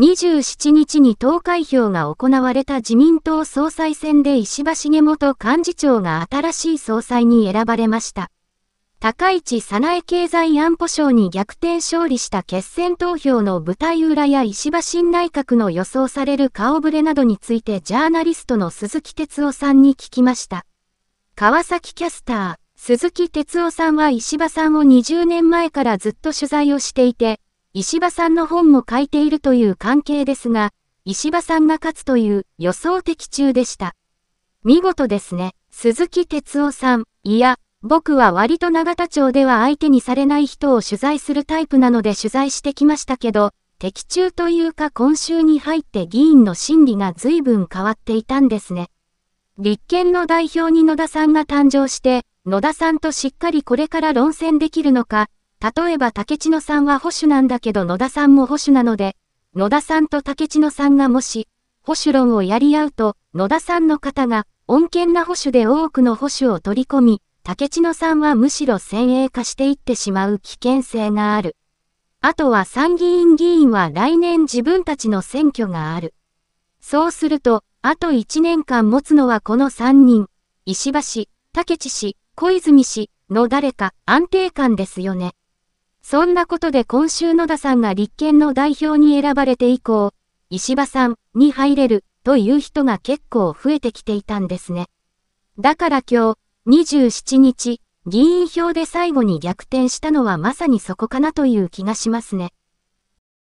27日に投開票が行われた自民党総裁選で石破茂元幹事長が新しい総裁に選ばれました。高市早苗経済安保省に逆転勝利した決選投票の舞台裏や石破新内閣の予想される顔ぶれなどについてジャーナリストの鈴木哲夫さんに聞きました。川崎キャスター、鈴木哲夫さんは石破さんを20年前からずっと取材をしていて、石破さんの本も書いているという関係ですが、石破さんが勝つという予想的中でした。見事ですね。鈴木哲夫さん、いや、僕は割と永田町では相手にされない人を取材するタイプなので取材してきましたけど、的中というか今週に入って議員の心理が随分変わっていたんですね。立憲の代表に野田さんが誕生して、野田さんとしっかりこれから論戦できるのか、例えば竹千野さんは保守なんだけど野田さんも保守なので、野田さんと竹千野さんがもし、保守論をやり合うと、野田さんの方が、穏健な保守で多くの保守を取り込み、竹千野さんはむしろ先鋭化していってしまう危険性がある。あとは参議院議員は来年自分たちの選挙がある。そうすると、あと1年間持つのはこの3人、石橋、竹地氏、小泉氏の誰か安定感ですよね。そんなことで今週野田さんが立憲の代表に選ばれて以降、石破さんに入れるという人が結構増えてきていたんですね。だから今日、27日、議員票で最後に逆転したのはまさにそこかなという気がしますね。